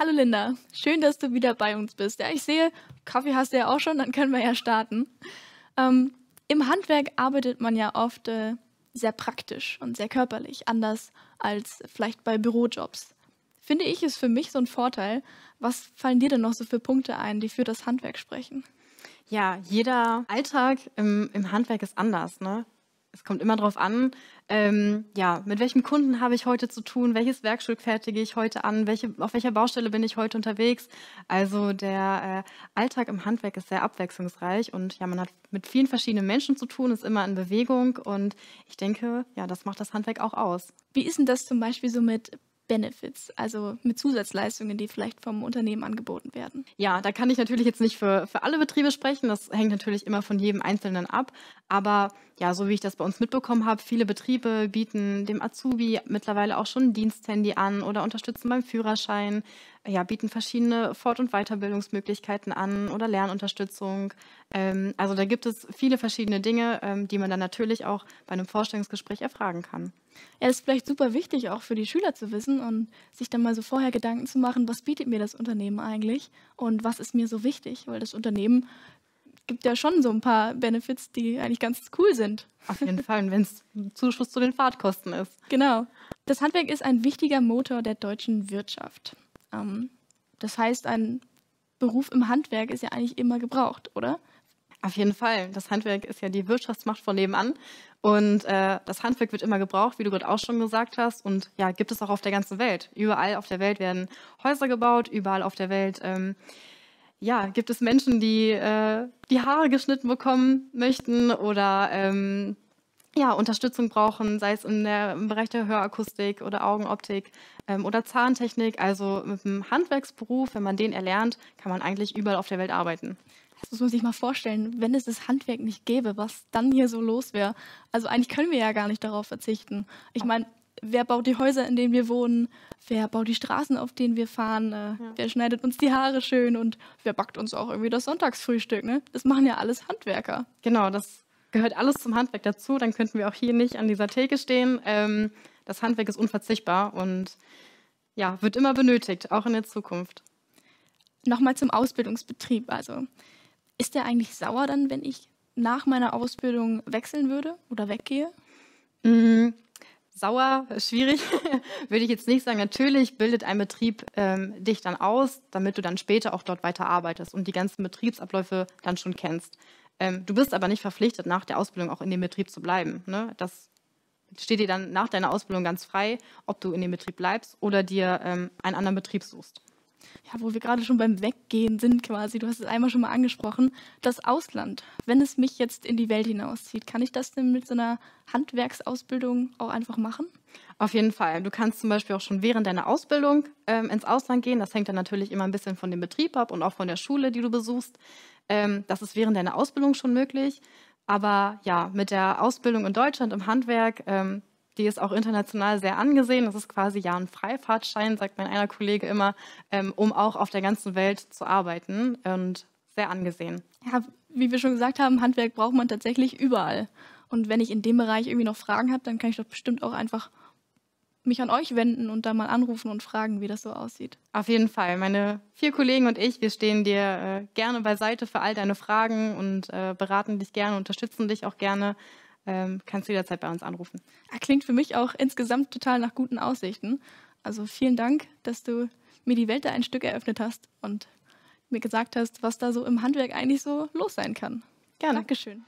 Hallo Linda, schön, dass du wieder bei uns bist. Ja, ich sehe, Kaffee hast du ja auch schon, dann können wir ja starten. Ähm, Im Handwerk arbeitet man ja oft äh, sehr praktisch und sehr körperlich, anders als vielleicht bei Bürojobs. Finde ich, ist für mich so ein Vorteil. Was fallen dir denn noch so für Punkte ein, die für das Handwerk sprechen? Ja, jeder Alltag im, im Handwerk ist anders. Ne? es kommt immer darauf an, ähm, ja, mit welchem Kunden habe ich heute zu tun, welches Werkstück fertige ich heute an, welche, auf welcher Baustelle bin ich heute unterwegs. Also der äh, Alltag im Handwerk ist sehr abwechslungsreich und ja, man hat mit vielen verschiedenen Menschen zu tun, ist immer in Bewegung und ich denke, ja, das macht das Handwerk auch aus. Wie ist denn das zum Beispiel so mit Benefits, also mit Zusatzleistungen, die vielleicht vom Unternehmen angeboten werden. Ja, da kann ich natürlich jetzt nicht für, für alle Betriebe sprechen. Das hängt natürlich immer von jedem Einzelnen ab. Aber ja, so wie ich das bei uns mitbekommen habe, viele Betriebe bieten dem Azubi mittlerweile auch schon ein Diensthandy an oder unterstützen beim Führerschein ja, bieten verschiedene Fort- und Weiterbildungsmöglichkeiten an oder Lernunterstützung. Ähm, also da gibt es viele verschiedene Dinge, ähm, die man dann natürlich auch bei einem Vorstellungsgespräch erfragen kann. Ja, ist vielleicht super wichtig, auch für die Schüler zu wissen und sich dann mal so vorher Gedanken zu machen, was bietet mir das Unternehmen eigentlich und was ist mir so wichtig, weil das Unternehmen gibt ja schon so ein paar Benefits, die eigentlich ganz cool sind. Auf jeden Fall, wenn es Zuschuss zu den Fahrtkosten ist. Genau. Das Handwerk ist ein wichtiger Motor der deutschen Wirtschaft. Ähm, das heißt, ein Beruf im Handwerk ist ja eigentlich immer gebraucht, oder? Auf jeden Fall. Das Handwerk ist ja die Wirtschaftsmacht von nebenan. Und äh, das Handwerk wird immer gebraucht, wie du gerade auch schon gesagt hast. Und ja, gibt es auch auf der ganzen Welt. Überall auf der Welt werden Häuser gebaut, überall auf der Welt. Ähm, ja, gibt es Menschen, die äh, die Haare geschnitten bekommen möchten oder ähm, ja, Unterstützung brauchen, sei es in der, im Bereich der Hörakustik oder Augenoptik ähm, oder Zahntechnik. Also mit einem Handwerksberuf, wenn man den erlernt, kann man eigentlich überall auf der Welt arbeiten. Also das muss man sich mal vorstellen, wenn es das Handwerk nicht gäbe, was dann hier so los wäre. Also eigentlich können wir ja gar nicht darauf verzichten. Ich meine, wer baut die Häuser, in denen wir wohnen, wer baut die Straßen, auf denen wir fahren, äh, ja. wer schneidet uns die Haare schön und wer backt uns auch irgendwie das Sonntagsfrühstück. Ne? Das machen ja alles Handwerker. Genau, das gehört alles zum Handwerk dazu, dann könnten wir auch hier nicht an dieser Theke stehen. Ähm, das Handwerk ist unverzichtbar und ja, wird immer benötigt, auch in der Zukunft. Nochmal zum Ausbildungsbetrieb. Also ist der eigentlich sauer dann, wenn ich nach meiner Ausbildung wechseln würde oder weggehe? Mhm. Sauer, schwierig, würde ich jetzt nicht sagen. Natürlich bildet ein Betrieb ähm, dich dann aus, damit du dann später auch dort weiterarbeitest und die ganzen Betriebsabläufe dann schon kennst. Ähm, du bist aber nicht verpflichtet, nach der Ausbildung auch in dem Betrieb zu bleiben. Ne? Das steht dir dann nach deiner Ausbildung ganz frei, ob du in dem Betrieb bleibst oder dir ähm, einen anderen Betrieb suchst. Ja, wo wir gerade schon beim Weggehen sind quasi, du hast es einmal schon mal angesprochen, das Ausland. Wenn es mich jetzt in die Welt hinauszieht, kann ich das denn mit so einer Handwerksausbildung auch einfach machen? Auf jeden Fall. Du kannst zum Beispiel auch schon während deiner Ausbildung ähm, ins Ausland gehen. Das hängt dann natürlich immer ein bisschen von dem Betrieb ab und auch von der Schule, die du besuchst. Ähm, das ist während deiner Ausbildung schon möglich. Aber ja, mit der Ausbildung in Deutschland im Handwerk, ähm, die ist auch international sehr angesehen. Das ist quasi ja ein Freifahrtschein, sagt mein einer Kollege immer, ähm, um auch auf der ganzen Welt zu arbeiten und sehr angesehen. Ja, wie wir schon gesagt haben, Handwerk braucht man tatsächlich überall. Und wenn ich in dem Bereich irgendwie noch Fragen habe, dann kann ich doch bestimmt auch einfach mich an euch wenden und da mal anrufen und fragen, wie das so aussieht. Auf jeden Fall. Meine vier Kollegen und ich, wir stehen dir äh, gerne beiseite für all deine Fragen und äh, beraten dich gerne, unterstützen dich auch gerne. Ähm, kannst du jederzeit bei uns anrufen. Ah, klingt für mich auch insgesamt total nach guten Aussichten. Also vielen Dank, dass du mir die Welt da ein Stück eröffnet hast und mir gesagt hast, was da so im Handwerk eigentlich so los sein kann. Gerne. Dankeschön.